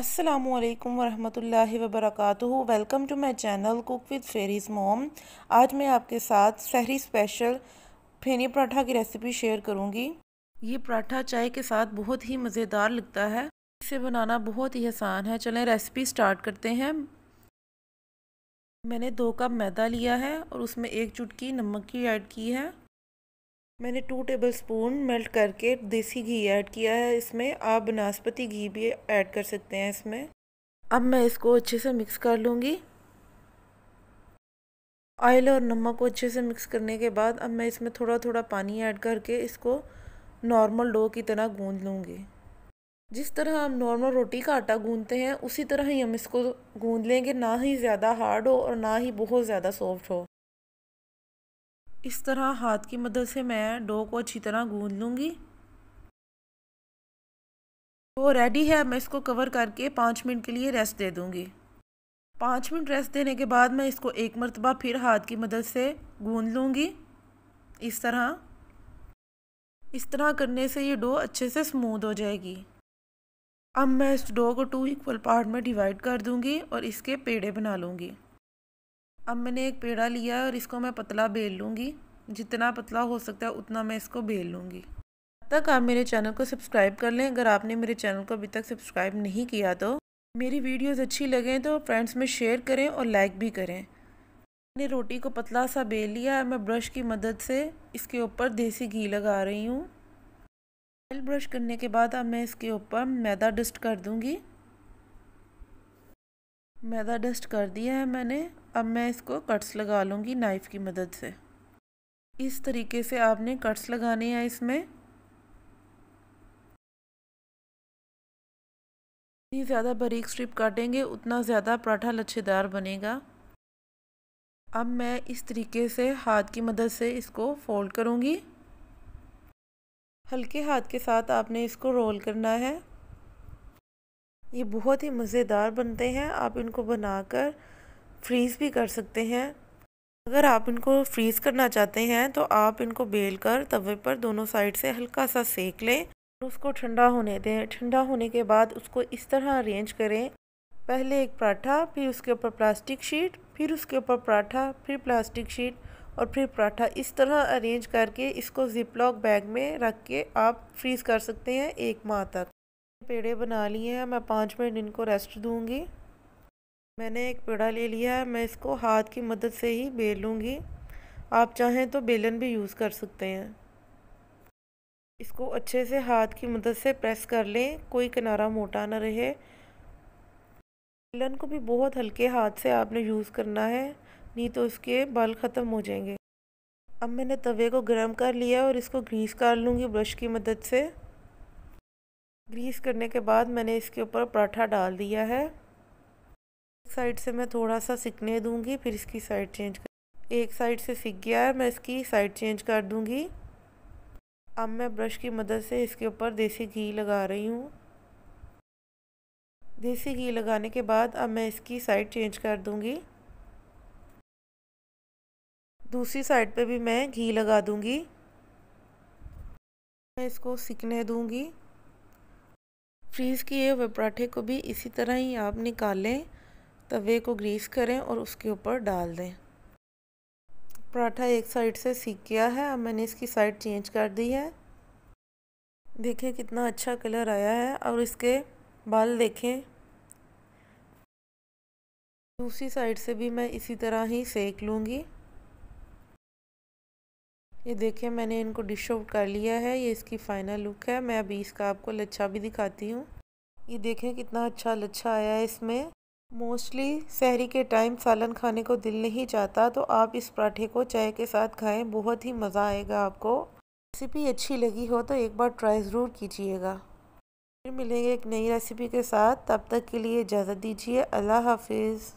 असलकम वालेकुम वरहमतुल्लाहि welcome to my channel cook with Fairy's mom आज मैं आपके साथ सहरी स्पेशल फेनी पराठा की रेसिपी शेयर करूंगी ये पराठा चाय के साथ बहुत ही मज़ेदार लगता है इसे बनाना बहुत ही आसान है चलें रेसिपी स्टार्ट करते हैं मैंने दो कप मैदा लिया है और उसमें एक चुटकी नमक की ऐड की है मैंने टू टेबल स्पून मेल्ट करके देसी घी ऐड किया है इसमें आप बनास्पति घी भी ऐड कर सकते हैं इसमें अब मैं इसको अच्छे से मिक्स कर लूँगी ऑयल और नमक को अच्छे से मिक्स करने के बाद अब मैं इसमें थोड़ा थोड़ा पानी ऐड करके इसको नॉर्मल डो की तरह गूँध लूँगी जिस तरह हम नॉर्मल रोटी का आटा गूँधते हैं उसी तरह ही हम इसको गूँध लेंगे ना ही ज़्यादा हार्ड हो और ना ही बहुत ज़्यादा सॉफ्ट हो इस तरह हाथ की मदद से मैं डो को अच्छी तरह गूंद लूँगी वो रेडी है मैं इसको कवर करके पाँच मिनट के लिए रेस्ट दे दूँगी पाँच मिनट रेस्ट देने के बाद मैं इसको एक मरतबा फिर हाथ की मदद से गूंद लूँगी इस तरह इस तरह करने से ये डो अच्छे से स्मूद हो जाएगी अब मैं इस डो को टू इक्वल पार्ट में डिवाइड कर दूँगी और इसके पेड़े बना लूँगी अब मैंने एक पेड़ा लिया है और इसको मैं पतला बेल लूँगी जितना पतला हो सकता है उतना मैं इसको बेल लूँगी तक आप मेरे चैनल को सब्सक्राइब कर लें अगर आपने मेरे चैनल को अभी तक सब्सक्राइब नहीं किया तो मेरी वीडियोज़ अच्छी लगें तो फ्रेंड्स में शेयर करें और लाइक भी करें मैंने रोटी को पतला सा बेल लिया है मैं ब्रश की मदद से इसके ऊपर देसी घी लगा रही हूँ ऑयल ब्रश करने के बाद अब मैं इसके ऊपर मैदा डस्ट कर दूँगी मैदा डस्ट कर दिया है मैंने अब मैं इसको कट्स लगा लूँगी नाइफ़ की मदद से इस तरीके से आपने कट्स लगाने हैं इसमें जितनी ज़्यादा बारीक स्ट्रिप काटेंगे उतना ज़्यादा पराठा लच्छेदार बनेगा अब मैं इस तरीके से हाथ की मदद से इसको फोल्ड करूँगी हल्के हाथ के साथ आपने इसको रोल करना है ये बहुत ही मज़ेदार बनते हैं आप इनको बनाकर फ्रीज़ भी कर सकते हैं अगर आप इनको फ्रीज़ करना चाहते हैं तो आप इनको बेल कर तवे पर दोनों साइड से हल्का सा सेक लें और उसको ठंडा होने दें ठंडा होने के बाद उसको इस तरह अरेंज करें पहले एक पराठा फिर उसके ऊपर प्लास्टिक शीट फिर उसके ऊपर पराठा फिर प्लास्टिक शीट और फिर पराठा इस तरह अरेंज करके इसको जिप लॉक बैग में रख के आप फ्रीज़ कर सकते हैं एक माह तक पेड़े बना लिए हैं मैं पाँच मिनट इनको रेस्ट दूँगी मैंने एक पेड़ा ले लिया है मैं इसको हाथ की मदद से ही बेल लूँगी आप चाहें तो बेलन भी यूज़ कर सकते हैं इसको अच्छे से हाथ की मदद से प्रेस कर लें कोई किनारा मोटा ना रहे बेलन को भी बहुत हल्के हाथ से आपने यूज़ करना है नहीं तो उसके बाल ख़त्म हो जाएंगे अब मैंने तवे को गर्म कर लिया और इसको ग्रीस कर लूँगी ब्रश की मदद से ग्रीस करने के बाद मैंने इसके ऊपर पराठा डाल दिया है एक साइड से मैं थोड़ा सा सिकने दूंगी फिर इसकी साइड चेंज कर एक साइड से सिक गया है मैं इसकी साइड चेंज कर दूंगी अब मैं ब्रश की मदद से इसके ऊपर देसी घी लगा रही हूँ देसी घी लगाने के बाद अब मैं इसकी साइड चेंज कर दूंगी दूसरी साइड पे भी मैं घी लगा दूंगी मैं इसको सिकने दूंगी फ्रीज़ किए हुए पराठे को भी इसी तरह ही आप निकालें तवे को ग्रीस करें और उसके ऊपर डाल दें पराठा एक साइड से सीख गया है अब मैंने इसकी साइड चेंज कर दी है देखें कितना अच्छा कलर आया है और इसके बाल देखें दूसरी साइड से भी मैं इसी तरह ही सेक लूँगी ये देखिए मैंने इनको डिश आउट कर लिया है ये इसकी फ़ाइनल लुक है मैं अभी इसका आपको लच्छा भी दिखाती हूँ ये देखें कितना अच्छा लच्छा आया है इसमें मोस्टली शहरी के टाइम सालन खाने को दिल नहीं चाहता तो आप इस पराठे को चाय के साथ खाएं बहुत ही मज़ा आएगा आपको रेसिपी अच्छी लगी हो तो एक बार ट्राई ज़रूर कीजिएगा फिर मिलेंगे एक नई रेसिपी के साथ तब तक के लिए इजाज़त दीजिए अल्लाह हाफिज़